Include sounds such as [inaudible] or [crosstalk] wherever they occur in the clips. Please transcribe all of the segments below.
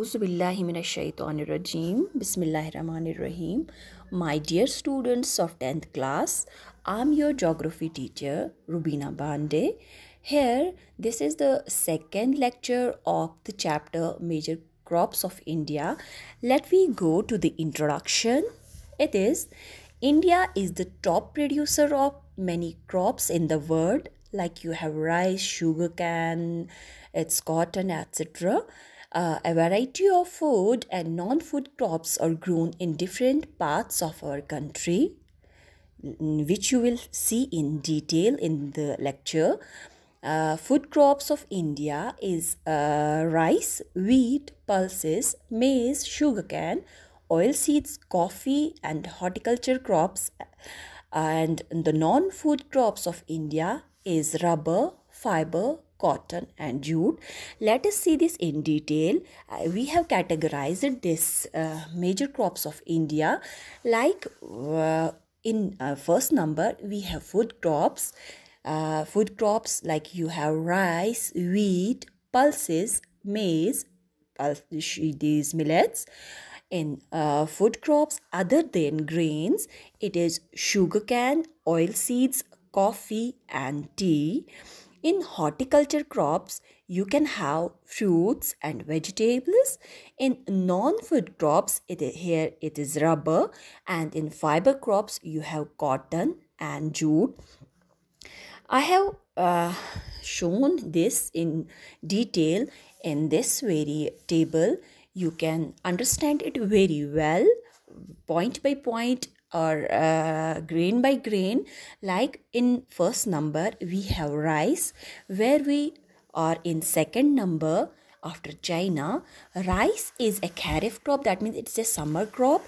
Bismillahirrahmanirrahim. My dear students of 10th class, I'm your geography teacher Rubina Bande. Here, this is the second lecture of the chapter Major Crops of India. Let me go to the introduction. It is India is the top producer of many crops in the world like you have rice, sugar cane, it's cotton, etc. Uh, a variety of food and non food crops are grown in different parts of our country, which you will see in detail in the lecture. Uh, food crops of India is uh, rice, wheat, pulses, maize, sugarcane, oilseeds, coffee, and horticulture crops. And the non food crops of India is rubber, fiber, cotton and jute let us see this in detail uh, we have categorized this uh, major crops of india like uh, in uh, first number we have food crops uh, food crops like you have rice wheat pulses maize pulse, these millets in uh, food crops other than grains it is sugarcane oil seeds coffee and tea in horticulture crops, you can have fruits and vegetables. In non food crops, it is, here it is rubber, and in fiber crops, you have cotton and jute. I have uh, shown this in detail in this very table. You can understand it very well, point by point, or uh, grain by grain like in first number we have rice where we are in second number after china rice is a kharif crop that means it's a summer crop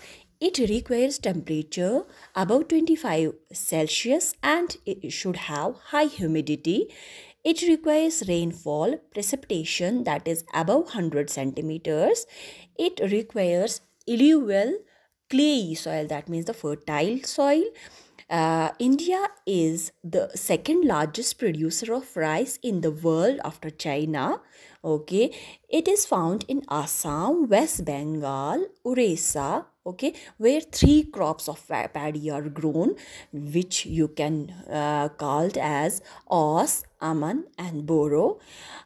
it requires temperature above 25 celsius and it should have high humidity it requires rainfall precipitation that is above 100 centimeters it requires alluvial clayey soil, that means the fertile soil. Uh, India is the second largest producer of rice in the world after China. Okay, it is found in Assam, West Bengal, Orissa. Okay, where three crops of paddy are grown, which you can uh, called as os, aman, and boro.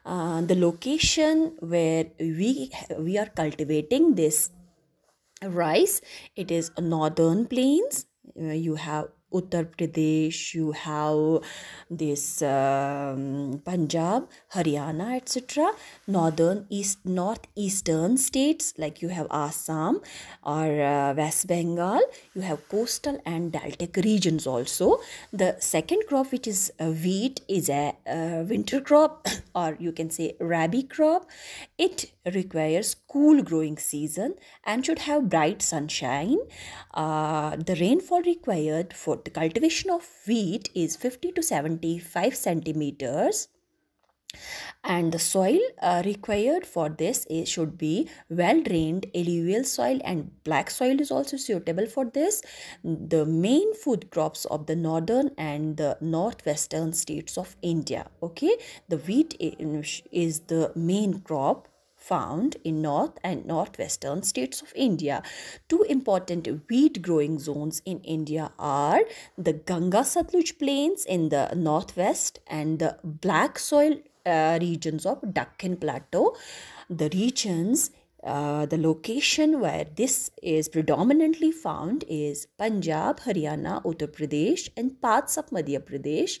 Uh, the location where we we are cultivating this rice it is northern plains you have Uttar Pradesh, you have this um, Punjab, Haryana, etc. Northern, east, northeastern states like you have Assam or uh, West Bengal, you have coastal and deltic regions also. The second crop, which is uh, wheat, is a uh, winter crop [coughs] or you can say rabi crop. It requires cool growing season and should have bright sunshine. Uh, the rainfall required for the cultivation of wheat is 50 to 75 centimeters and the soil uh, required for this is, should be well drained alluvial soil and black soil is also suitable for this the main food crops of the northern and the northwestern states of india okay the wheat eh, is the main crop found in north and northwestern states of India. Two important wheat growing zones in India are the Ganga Satluj plains in the northwest and the black soil uh, regions of Deccan Plateau. The regions uh, the location where this is predominantly found is Punjab, Haryana, Uttar Pradesh, and parts of Madhya Pradesh.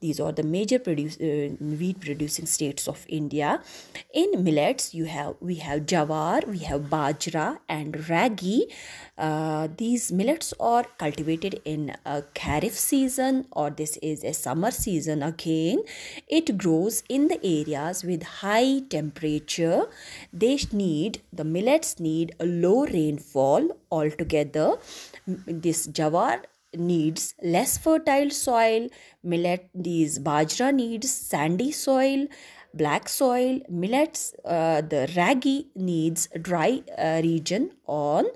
These are the major produce, uh, wheat producing states of India. In millets, you have we have jawar, we have bajra and ragi. Uh, these millets are cultivated in a kharif season or this is a summer season again. It grows in the areas with high temperature. They need the millets need a low rainfall altogether. This jawar needs less fertile soil millet these bajra needs sandy soil black soil millets uh, the ragi needs dry uh, region on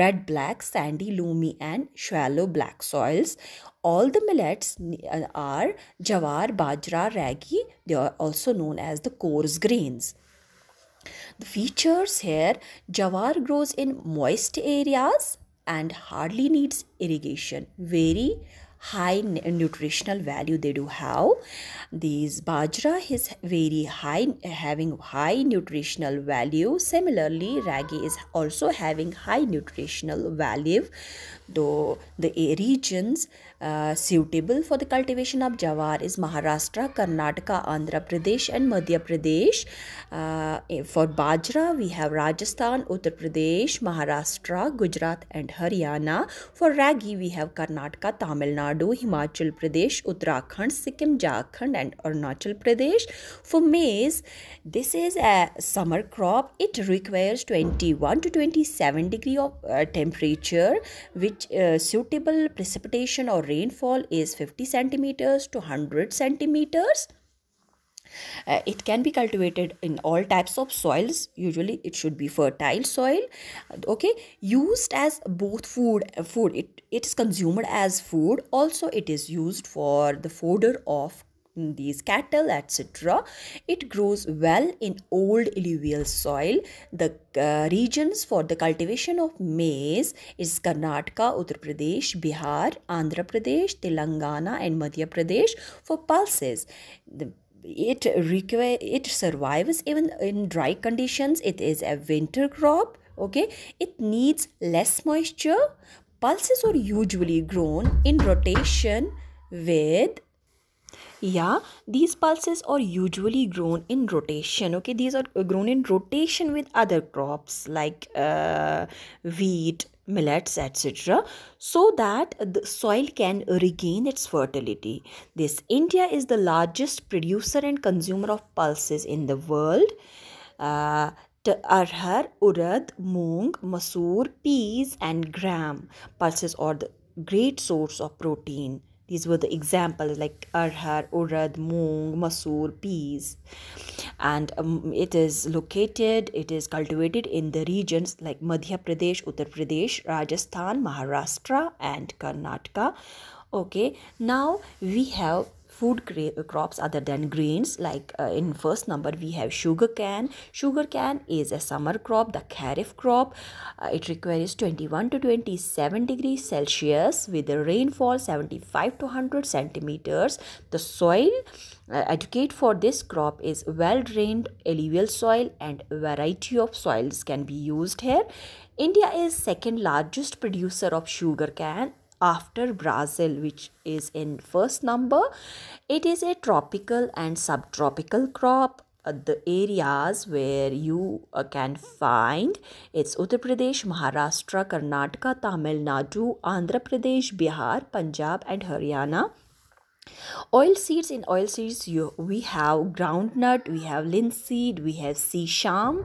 red black sandy loamy and shallow black soils all the millets uh, are jawar bajra ragi they are also known as the coarse grains the features here jawar grows in moist areas and hardly needs irrigation very high nutritional value they do have these bajra is very high having high nutritional value similarly ragi is also having high nutritional value Though the regions uh, suitable for the cultivation of jawar is Maharashtra, Karnataka, Andhra Pradesh, and Madhya Pradesh. Uh, eh, for bajra, we have Rajasthan, Uttar Pradesh, Maharashtra, Gujarat, and Haryana. For ragi, we have Karnataka, Tamil Nadu, Himachal Pradesh, Uttarakhand, Sikkim, Jharkhand, and Arunachal Pradesh. For maize, this is a summer crop. It requires 21 to 27 degree of uh, temperature, which which uh, suitable precipitation or rainfall is 50 centimeters to 100 centimeters. Uh, it can be cultivated in all types of soils usually it should be fertile soil okay used as both food food it, it is consumed as food also it is used for the fodder of these cattle etc it grows well in old alluvial soil the uh, regions for the cultivation of maize is karnataka uttar pradesh bihar andhra pradesh telangana and madhya pradesh for pulses the, it require it survives even in dry conditions it is a winter crop okay it needs less moisture pulses are usually grown in rotation with yeah these pulses are usually grown in rotation okay these are grown in rotation with other crops like uh, wheat millets etc so that the soil can regain its fertility this india is the largest producer and consumer of pulses in the world uh, arhar urad moong masoor peas and gram pulses are the great source of protein these were the examples like arhar, urad, moong, masoor, peas. And um, it is located, it is cultivated in the regions like Madhya Pradesh, Uttar Pradesh, Rajasthan, Maharashtra, and Karnataka. Okay, now we have food crops other than grains like uh, in first number we have sugar Sugar cane is a summer crop the kharif crop uh, it requires 21 to 27 degrees celsius with the rainfall 75 to 100 centimeters the soil uh, educate for this crop is well drained alluvial soil and variety of soils can be used here india is second largest producer of sugar cane after Brazil, which is in first number. It is a tropical and subtropical crop. Uh, the areas where you uh, can find it's Uttar Pradesh, Maharashtra, Karnataka, Tamil Nadu, Andhra Pradesh, Bihar, Punjab, and Haryana. Oil seeds in oil seeds you we have groundnut, we have linseed, we have sesame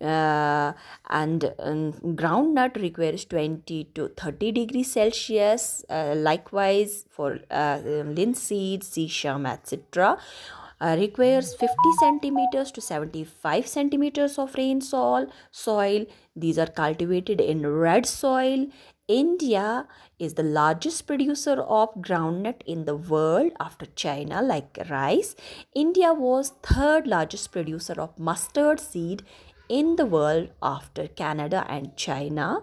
uh, and um, groundnut requires 20 to 30 degrees celsius uh, likewise for uh, um, linseed sesame etc uh, requires 50 centimeters to 75 centimeters of rain soil these are cultivated in red soil India is the largest producer of groundnut in the world after China, like rice. India was third largest producer of mustard seed in the world after Canada and China.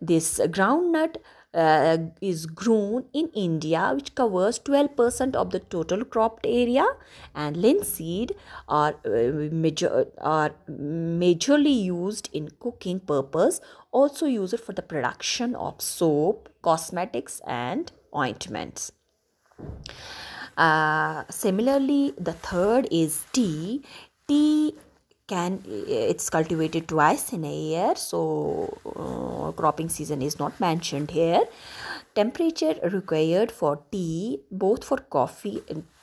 This groundnut uh, is grown in India, which covers 12% of the total cropped area, and linseed are, uh, major, are majorly used in cooking purpose, also used for the production of soap, cosmetics, and ointments. Uh, similarly, the third is tea. Tea can it's cultivated twice in a year so uh, cropping season is not mentioned here temperature required for tea both for coffee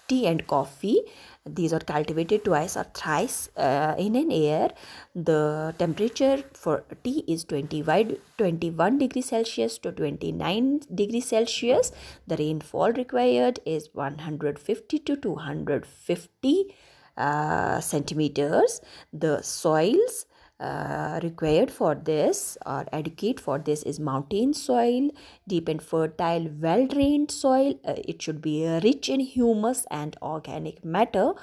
tea and coffee these are cultivated twice or thrice uh, in an year the temperature for tea is 21, 21 degree celsius to 29 degree celsius the rainfall required is 150 to 250 uh, centimeters. The soils uh, required for this or adequate for this is mountain soil, deep and fertile, well drained soil. Uh, it should be rich in humus and organic matter.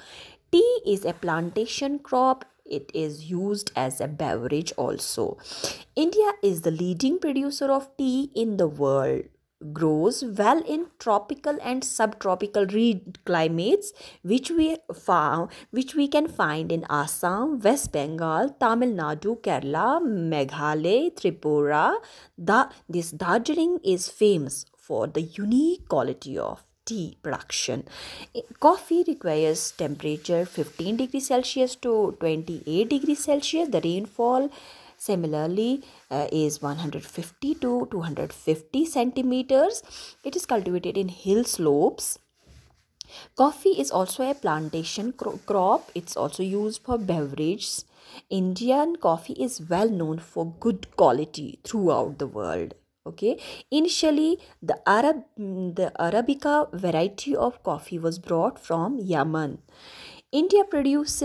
Tea is a plantation crop it is used as a beverage also. India is the leading producer of tea in the world grows well in tropical and subtropical climates which we found, which we can find in Assam, West Bengal, Tamil Nadu, Kerala, Meghalaya, Tripura. The, this Darjeeling is famous for the unique quality of tea production. Coffee requires temperature 15 degrees Celsius to 28 degrees Celsius. The rainfall Similarly, uh, is 150 to 250 centimeters. It is cultivated in hill slopes. Coffee is also a plantation cro crop. It's also used for beverages. Indian coffee is well known for good quality throughout the world okay initially the arab the arabica variety of coffee was brought from yemen india produced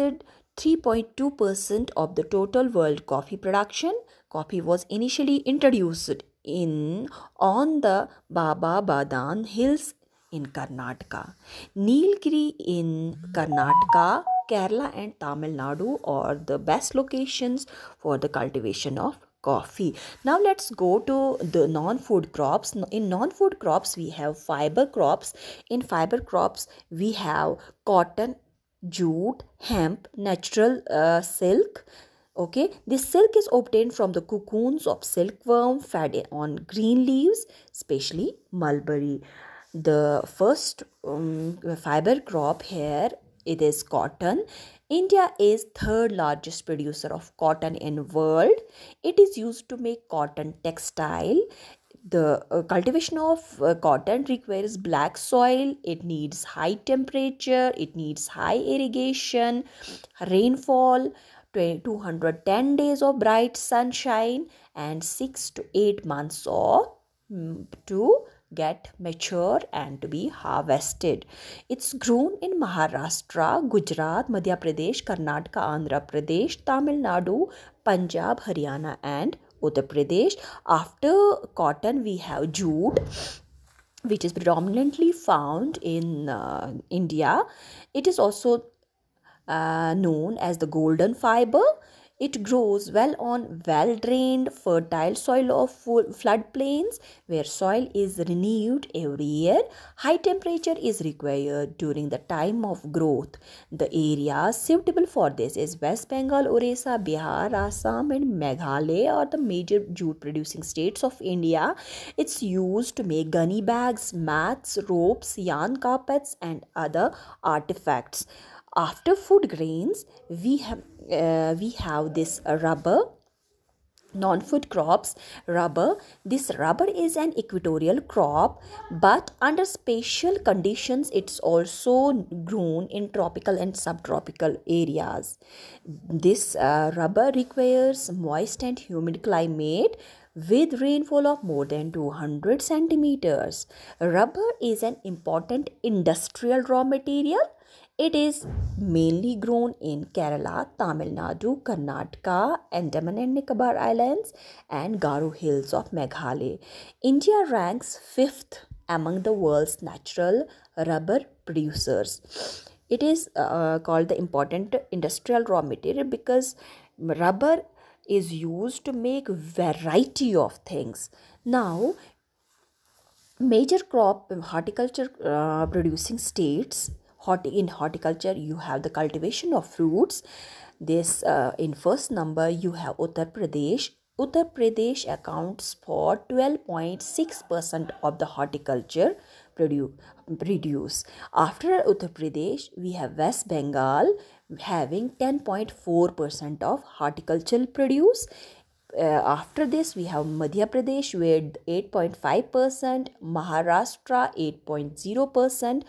3.2% of the total world coffee production. Coffee was initially introduced in on the Baba Badan Hills in Karnataka, Nilgiri in Karnataka, Kerala and Tamil Nadu are the best locations for the cultivation of coffee. Now let's go to the non-food crops. In non-food crops we have fiber crops. In fiber crops we have cotton jute, hemp, natural uh, silk. Okay, this silk is obtained from the cocoons of silkworm fed on green leaves, especially mulberry. The first um, fiber crop here it is cotton india is third largest producer of cotton in world it is used to make cotton textile the uh, cultivation of uh, cotton requires black soil it needs high temperature it needs high irrigation rainfall 210 days of bright sunshine and 6 to 8 months of mm, to get mature and to be harvested. It's grown in Maharashtra, Gujarat, Madhya Pradesh, Karnataka, Andhra Pradesh, Tamil Nadu, Punjab, Haryana, and Uttar Pradesh. After cotton, we have jute which is predominantly found in uh, India. It is also uh, known as the golden fiber. It grows well on well drained, fertile soil of floodplains where soil is renewed every year. High temperature is required during the time of growth. The areas suitable for this is West Bengal, Orissa, Bihar, Assam, and Meghalaya are the major jute producing states of India. It's used to make gunny bags, mats, ropes, yarn carpets, and other artifacts after food grains we have uh, we have this rubber non-food crops rubber this rubber is an equatorial crop but under special conditions it's also grown in tropical and subtropical areas this uh, rubber requires moist and humid climate with rainfall of more than 200 centimeters rubber is an important industrial raw material it is mainly grown in Kerala, Tamil Nadu, Karnataka, Andaman and Nicobar Islands, and Garo Hills of Meghalaya. India ranks fifth among the world's natural rubber producers. It is uh, called the important industrial raw material because rubber is used to make variety of things. Now, major crop horticulture uh, producing states in horticulture you have the cultivation of fruits this uh, in first number you have uttar pradesh uttar pradesh accounts for 12.6% of the horticulture produce after uttar pradesh we have west bengal having 10.4% of horticultural produce uh, after this we have madhya pradesh with 8.5% maharashtra 8.0%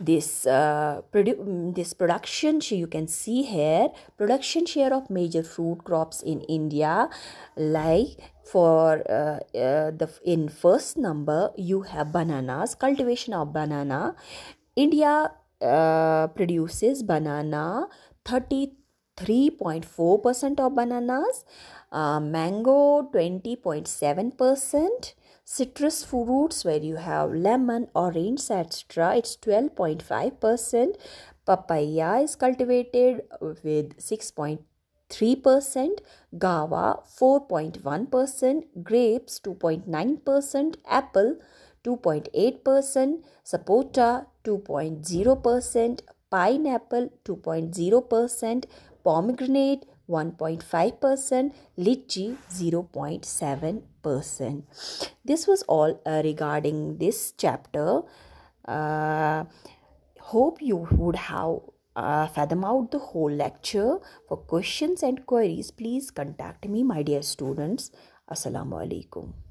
this uh, produ- mm, this production share you can see here production share of major fruit crops in india like for uh, uh, the in first number you have bananas cultivation of banana india uh, produces banana 33.4% of bananas uh, mango 20.7% citrus fruits where you have lemon orange etc it's 12.5 percent papaya is cultivated with 6.3 percent Gava 4.1 percent grapes 2.9 percent apple 2.8 percent sapota 2.0 percent pineapple 2.0 percent pomegranate 1.5 percent litchi 0.7 person this was all uh, regarding this chapter uh, hope you would have uh, fathom out the whole lecture for questions and queries please contact me my dear students assalamu alaikum